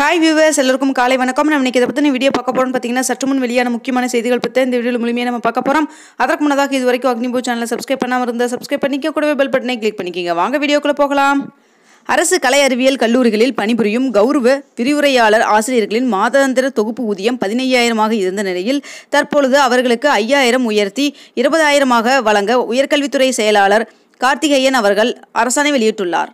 hi viewers எல்லாருக்கும் காலை வணக்கம் நம்ம இன்றைக்கி இதை பற்றின வீடியோ பார்க்க போகிறோம்னு பார்த்தீங்கன்னா சற்று முன் வெளியான முக்கியமான செய்திகள் பற்றி இந்த வீடியோ மூலியமாக நம்ம பார்க்க போகிறோம் அதற்கு முன்னதாக இது வரைக்கும் அக்னிபூ சேனலை சப்ஸ்கிரைப் பண்ணாமல் இருந்தால் சப்ஸ்கிரைப் பண்ணிக்க கூடவே பெல் பட்டனை கிளிக் பண்ணிக்கிங்க வாங்க வீடியோக்குள்ளே போகலாம் அரசு கலை அறிவியல் கல்லூரிகளில் பணிபுரியும் கௌரவ விரிவுரையாளர் ஆசிரியர்களின் மாதாந்திர தொகுப்பு ஊதியம் பதினையாயிரமாக இருந்த நிலையில் தற்பொழுது அவர்களுக்கு ஐயாயிரம் உயர்த்தி இருபதாயிரமாக வழங்க உயர்கல்வித்துறை செயலாளர் கார்த்திகேயன் அவர்கள் அரசாணை வெளியிட்டுள்ளார்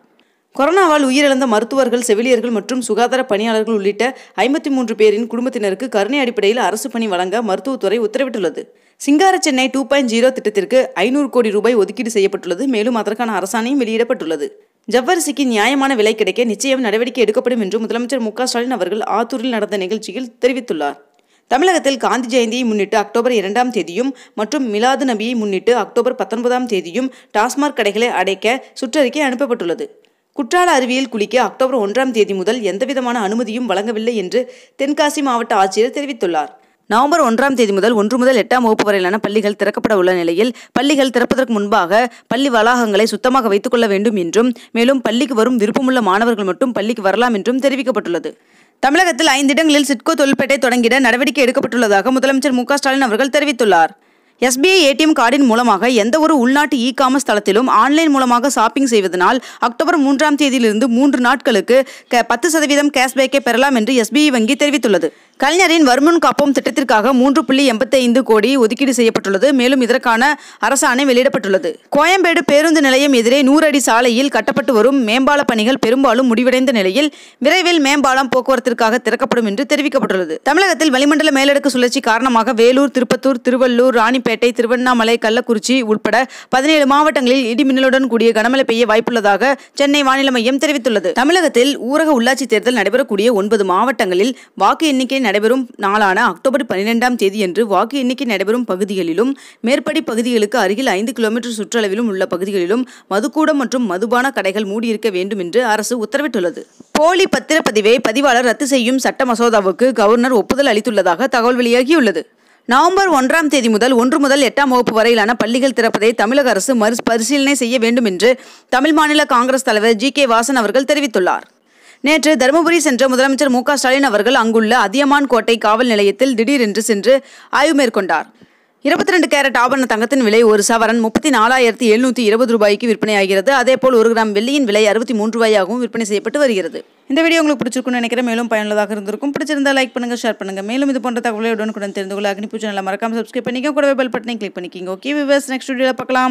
கொரோனாவால் உயிரிழந்த மருத்துவர்கள் செவிலியர்கள் மற்றும் சுகாதார பணியாளர்கள் உள்ளிட்ட ஐம்பத்தி மூன்று பேரின் குடும்பத்தினருக்கு கருணை அடிப்படையில் அரசு பணி வழங்க மருத்துவத்துறை உத்தரவிட்டுள்ளது சிங்கார சென்னை டூ பாயிண்ட் ஜீரோ திட்டத்திற்கு ஐநூறு கோடி ரூபாய் ஒதுக்கீடு செய்யப்பட்டுள்ளது மேலும் அதற்கான அரசாணையும் வெளியிடப்பட்டுள்ளது ஜவ்வரிசிக்கு நியாயமான விலை கிடைக்க நிச்சயம் நடவடிக்கை எடுக்கப்படும் என்று முதலமைச்சர் மு ஸ்டாலின் அவர்கள் ஆத்தூரில் நடந்த நிகழ்ச்சியில் தெரிவித்துள்ளார் தமிழகத்தில் காந்தி ஜெயந்தியை முன்னிட்டு அக்டோபர் இரண்டாம் தேதியும் மற்றும் மிலாது நபியை முன்னிட்டு அக்டோபர் பத்தொன்பதாம் தேதியும் டாஸ்மாக் கடைகளை அடைக்க சுற்றறிக்கை அனுப்பப்பட்டுள்ளது குற்றால அருவியில் குளிக்க அக்டோபர் ஒன்றாம் தேதி முதல் எந்தவிதமான அனுமதியும் வழங்கவில்லை என்று தென்காசி மாவட்ட ஆட்சியர் தெரிவித்துள்ளார் நவம்பர் ஒன்றாம் தேதி முதல் ஒன்று முதல் எட்டாம் வகுப்பு வரையிலான பள்ளிகள் திறக்கப்பட உள்ள நிலையில் பள்ளிகள் திறப்பதற்கு முன்பாக பள்ளி வளாகங்களை சுத்தமாக வைத்துக் கொள்ள வேண்டும் என்றும் மேலும் பள்ளிக்கு வரும் விருப்பமுள்ள மாணவர்கள் மட்டும் பள்ளிக்கு வரலாம் என்றும் தெரிவிக்கப்பட்டுள்ளது தமிழகத்தில் ஐந்து இடங்களில் சிட்கோ தொழில்பேட்டை தொடங்கிட நடவடிக்கை எடுக்கப்பட்டுள்ளதாக முதலமைச்சர் மு ஸ்டாலின் அவர்கள் தெரிவித்துள்ளார் எஸ்பிஐ ஏடிஎம் கார்டின் மூலமாக எந்த ஒரு உள்நாட்டு இ காமர்ஸ் தளத்திலும் ஆன்லைன் மூலமாக ஷாப்பிங் செய்வதனால் அக்டோபர் மூன்றாம் தேதியிலிருந்து மூன்று நாட்களுக்கு பத்து சதவீதம் கேஷ்பேக்கை பெறலாம் என்று எஸ்பிஐ வங்கி தெரிவித்துள்ளது கலைஞரின் வருமுன் காப்போம் திட்டத்திற்காக மூன்று புள்ளி எண்பத்தைந்து கோடி ஒதுக்கீடு செய்யப்பட்டுள்ளது மேலும் இதற்கான அரசாணை வெளியிடப்பட்டுள்ளது கோயம்பேடு பேருந்து நிலையம் எதிரே நூறு அடி சாலையில் கட்டப்பட்டு வரும் மேம்பால பணிகள் பெரும்பாலும் முடிவடைந்த நிலையில் விரைவில் மேம்பாலம் போக்குவரத்திற்காக திறக்கப்படும் என்று தெரிவிக்கப்பட்டுள்ளது தமிழகத்தில் வளிமண்டல மேலடுக்கு சுழற்சி காரணமாக வேலூர் திருப்பத்தூர் திருவள்ளூர் ராணிப்பேட்டை திருவண்ணாமலை கள்ளக்குறிச்சி உட்பட பதினேழு மாவட்டங்களில் இடி மின்னலுடன் கூடிய கனமழை பெய்ய வாய்ப்புள்ளதாக சென்னை வானிலை மையம் தெரிவித்துள்ளது தமிழகத்தில் ஊரக உள்ளாட்சி தேர்தல் நடைபெறக்கூடிய ஒன்பது மாவட்டங்களில் வாக்கு எண்ணிக்கை நடைபெறும் நாளான அக்டோபர் பன்னிரெண்டாம் தேதியன்று வாக்கு எண்ணிக்கை நடைபெறும் பகுதிகளிலும் மேற்படி பகுதிகளுக்கு அருகில் ஐந்து கிலோமீட்டர் சுற்றளவிலும் உள்ள பகுதிகளிலும் மதுக்கூடம் மற்றும் மதுபான கடைகள் மூடியிருக்க வேண்டும் என்று அரசு உத்தரவிட்டுள்ளது போலி பத்திரப்பதிவை பதிவாளர் ரத்து செய்யும் சட்ட மசோதாவுக்கு கவர்னர் ஒப்புதல் அளித்துள்ளதாக தகவல் வெளியாகியுள்ளது நவம்பர் ஒன்றாம் தேதி முதல் ஒன்று முதல் எட்டாம் வகுப்பு வரையிலான பள்ளிகள் திறப்பதை தமிழக அரசு பரிசீலனை செய்ய வேண்டும் என்று தமிழ் மாநில காங்கிரஸ் தலைவர் ஜி கே வாசன் அவர்கள் தெரிவித்துள்ளார் நேற்று தருமபுரி சென்ற முதலமைச்சர் மு ஸ்டாலின் அவர்கள் அங்குள்ள அதியமான் கோட்டை காவல் நிலையத்தில் திடீரென்று சென்று ஆய்வு மேற்கொண்டார் இருபத்தி ரெண்டு கேரட் ஆபரண தங்கத்தின் விலை ஒரு சவரன் முப்பத்தி நாலாயிரத்தி எழுநூற்றி இருபது ரூபாய்க்கு விற்பனையாகிறது அதேபோல் ஒரு கிராம் வெள்ளியின் விலை அறுபத்தி மூன்று ரூபாயாகவும் விற்பனை செய்யப்பட்டு வருகிறது இந்த வீடியோ உங்களுக்கு பிடிச்சிருக்கும்னு நினைக்கிறேன் மேலும் பயனுள்ளதாக இருந்திருக்கும் பிடிச்சிருந்தால் லைக் பண்ணுங்க ஷேர் பண்ணுங்கள் மேலும் இது போன்ற தகவலை உடனுக்குடன் தெரிந்து கொள்ள நல்லா மறக்காம சப்ஸ்கிரைப் பண்ணிக்கோ கூடவே பெல் பட்டனை கிளிக் பண்ணிக்கிங்க ஓகே விவர்ஸ் நெக்ஸ்ட் வீடியோவில் பார்க்கலாம்